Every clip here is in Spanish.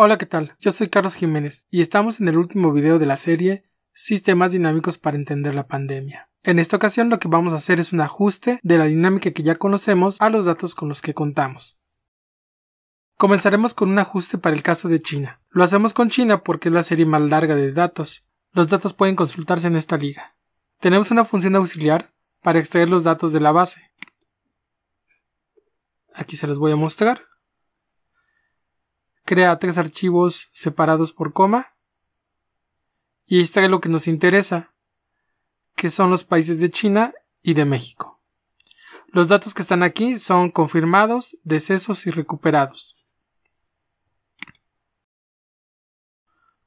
Hola, ¿qué tal? Yo soy Carlos Jiménez y estamos en el último video de la serie Sistemas dinámicos para entender la pandemia. En esta ocasión lo que vamos a hacer es un ajuste de la dinámica que ya conocemos a los datos con los que contamos. Comenzaremos con un ajuste para el caso de China. Lo hacemos con China porque es la serie más larga de datos. Los datos pueden consultarse en esta liga. Tenemos una función auxiliar para extraer los datos de la base. Aquí se los voy a mostrar crea tres archivos separados por coma y extrae lo que nos interesa, que son los países de China y de México. Los datos que están aquí son confirmados, decesos y recuperados.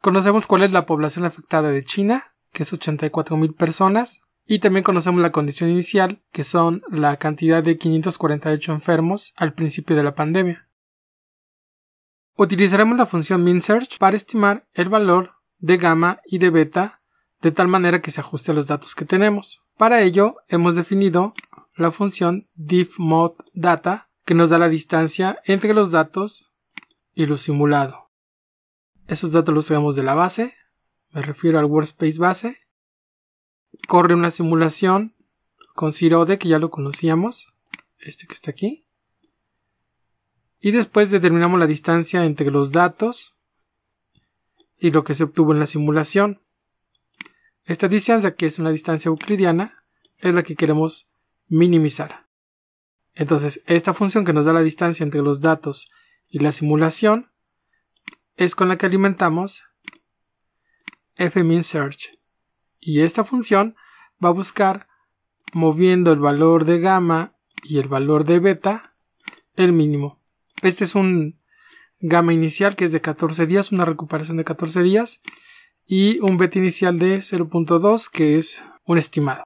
Conocemos cuál es la población afectada de China, que es 84.000 personas, y también conocemos la condición inicial, que son la cantidad de 548 enfermos al principio de la pandemia. Utilizaremos la función minSearch para estimar el valor de gamma y de beta de tal manera que se ajuste a los datos que tenemos. Para ello hemos definido la función diffModData que nos da la distancia entre los datos y lo simulado. Esos datos los traemos de la base, me refiero al workspace base. Corre una simulación con sirode que ya lo conocíamos, este que está aquí. Y después determinamos la distancia entre los datos y lo que se obtuvo en la simulación. Esta distancia, que es una distancia euclidiana, es la que queremos minimizar. Entonces, esta función que nos da la distancia entre los datos y la simulación es con la que alimentamos fminsearch Y esta función va a buscar, moviendo el valor de gamma y el valor de beta, el mínimo. Este es un gama inicial que es de 14 días, una recuperación de 14 días. Y un beta inicial de 0.2 que es un estimado.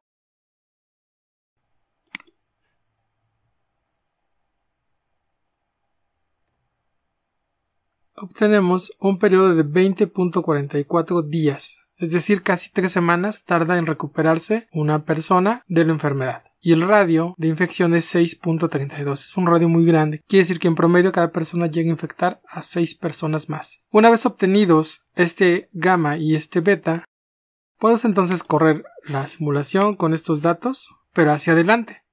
obtenemos un periodo de 20.44 días, es decir, casi 3 semanas tarda en recuperarse una persona de la enfermedad y el radio de infección es 6.32. Es un radio muy grande. Quiere decir que en promedio cada persona llega a infectar a 6 personas más. Una vez obtenidos este gamma y este beta, puedes entonces correr la simulación con estos datos, pero hacia adelante.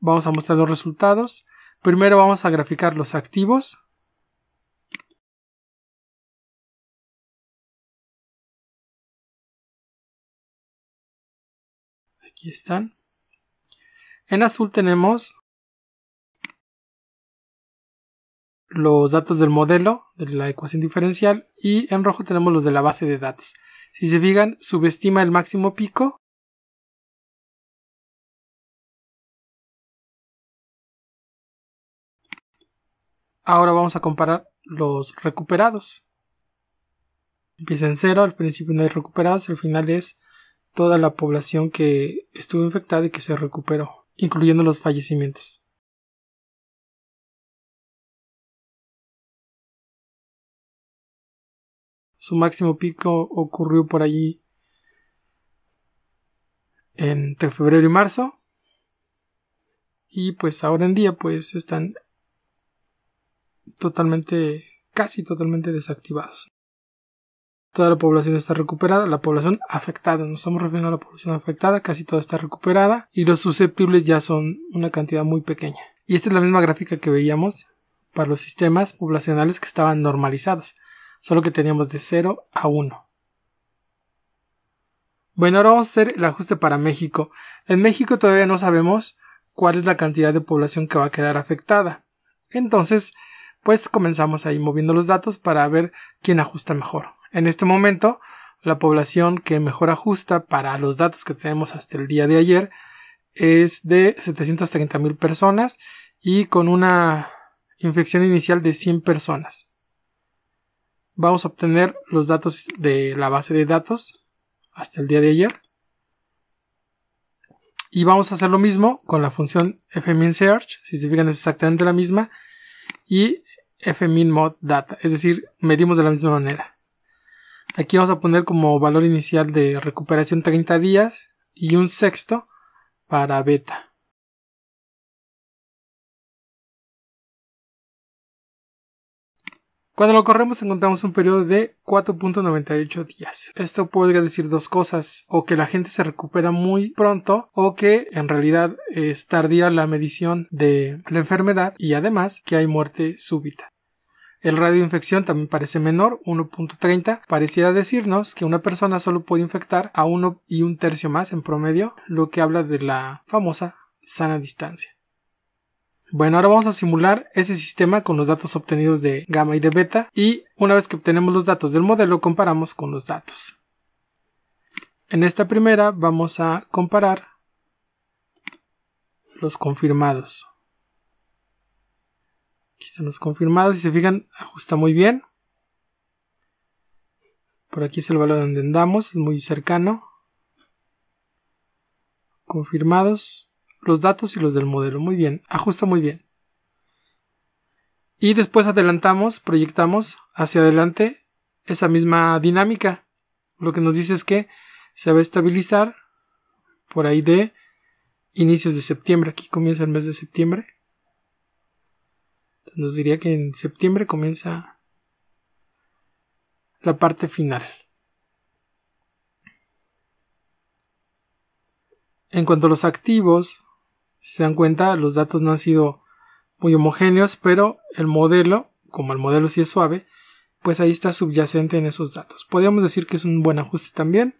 Vamos a mostrar los resultados. Primero vamos a graficar los activos, aquí están. En azul tenemos los datos del modelo, de la ecuación diferencial, y en rojo tenemos los de la base de datos. Si se fijan, subestima el máximo pico. Ahora vamos a comparar los recuperados. Empieza en cero, al principio no hay recuperados, al final es toda la población que estuvo infectada y que se recuperó incluyendo los fallecimientos. Su máximo pico ocurrió por allí entre febrero y marzo. Y pues ahora en día pues están totalmente, casi totalmente desactivados. Toda la población está recuperada, la población afectada, nos estamos refiriendo a la población afectada, casi toda está recuperada y los susceptibles ya son una cantidad muy pequeña. Y esta es la misma gráfica que veíamos para los sistemas poblacionales que estaban normalizados, solo que teníamos de 0 a 1. Bueno, ahora vamos a hacer el ajuste para México. En México todavía no sabemos cuál es la cantidad de población que va a quedar afectada. Entonces, pues comenzamos ahí moviendo los datos para ver quién ajusta mejor. En este momento, la población que mejor ajusta para los datos que tenemos hasta el día de ayer es de 730 mil personas y con una infección inicial de 100 personas. Vamos a obtener los datos de la base de datos hasta el día de ayer. Y vamos a hacer lo mismo con la función fminsearch, si se fijan es exactamente la misma, y fminmoddata, es decir, medimos de la misma manera. Aquí vamos a poner como valor inicial de recuperación 30 días y un sexto para beta. Cuando lo corremos encontramos un periodo de 4.98 días. Esto podría decir dos cosas, o que la gente se recupera muy pronto, o que en realidad es tardía la medición de la enfermedad y además que hay muerte súbita. El radio de infección también parece menor, 1.30. Pareciera decirnos que una persona solo puede infectar a uno y un tercio más en promedio, lo que habla de la famosa sana distancia. Bueno, ahora vamos a simular ese sistema con los datos obtenidos de gamma y de beta y una vez que obtenemos los datos del modelo comparamos con los datos. En esta primera vamos a comparar los confirmados. Aquí están los confirmados. Si se fijan, ajusta muy bien. Por aquí es el valor donde andamos, es muy cercano. Confirmados los datos y los del modelo. Muy bien, ajusta muy bien. Y después adelantamos, proyectamos hacia adelante esa misma dinámica. Lo que nos dice es que se va a estabilizar por ahí de inicios de septiembre. Aquí comienza el mes de septiembre nos diría que en septiembre comienza la parte final. En cuanto a los activos, si se dan cuenta, los datos no han sido muy homogéneos, pero el modelo, como el modelo sí es suave, pues ahí está subyacente en esos datos. Podríamos decir que es un buen ajuste también.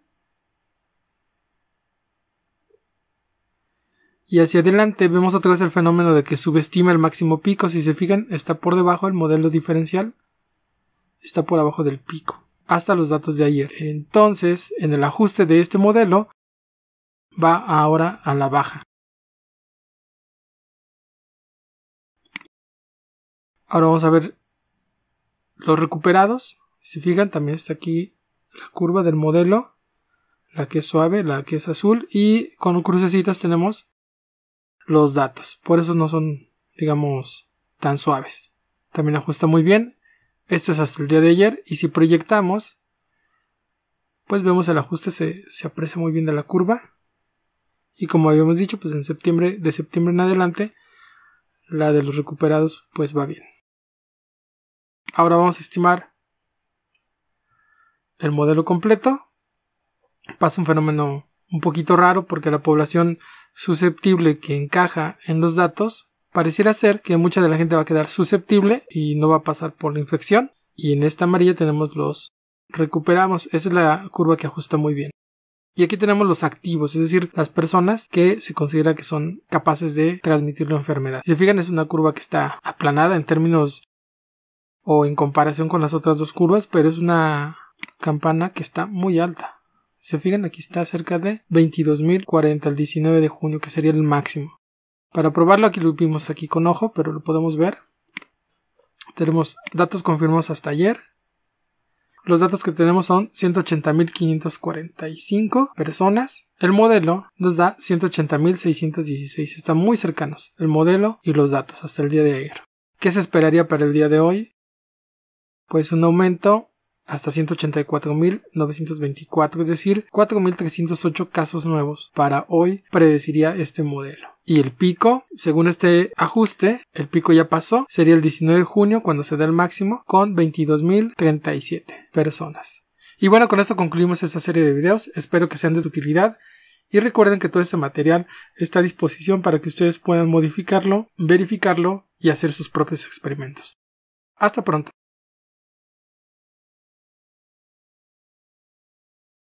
Y hacia adelante vemos otra vez el fenómeno de que subestima el máximo pico. Si se fijan, está por debajo del modelo diferencial. Está por abajo del pico. Hasta los datos de ayer. Entonces, en el ajuste de este modelo, va ahora a la baja. Ahora vamos a ver los recuperados. Si fijan, también está aquí la curva del modelo. La que es suave, la que es azul. Y con crucecitas tenemos los datos. Por eso no son, digamos, tan suaves. También ajusta muy bien. Esto es hasta el día de ayer. Y si proyectamos, pues vemos el ajuste, se, aprecia muy bien de la curva. Y como habíamos dicho, pues en septiembre, de septiembre en adelante, la de los recuperados, pues va bien. Ahora vamos a estimar el modelo completo. Pasa un fenómeno un poquito raro porque la población susceptible que encaja en los datos, pareciera ser que mucha de la gente va a quedar susceptible y no va a pasar por la infección. Y en esta amarilla tenemos los recuperamos. Esa es la curva que ajusta muy bien. Y aquí tenemos los activos, es decir, las personas que se considera que son capaces de transmitir la enfermedad. Si se fijan, es una curva que está aplanada en términos o en comparación con las otras dos curvas, pero es una campana que está muy alta se fijan aquí está cerca de 22.040 el 19 de junio, que sería el máximo. Para probarlo aquí lo vimos aquí con ojo, pero lo podemos ver. Tenemos datos confirmados hasta ayer. Los datos que tenemos son 180.545 personas. El modelo nos da 180.616. Están muy cercanos el modelo y los datos hasta el día de ayer. ¿Qué se esperaría para el día de hoy? Pues un aumento hasta 184.924, es decir, 4.308 casos nuevos para hoy, predeciría este modelo. Y el pico, según este ajuste, el pico ya pasó, sería el 19 de junio cuando se da el máximo con 22.037 personas. Y bueno, con esto concluimos esta serie de videos, espero que sean de utilidad. Y recuerden que todo este material está a disposición para que ustedes puedan modificarlo, verificarlo y hacer sus propios experimentos. Hasta pronto.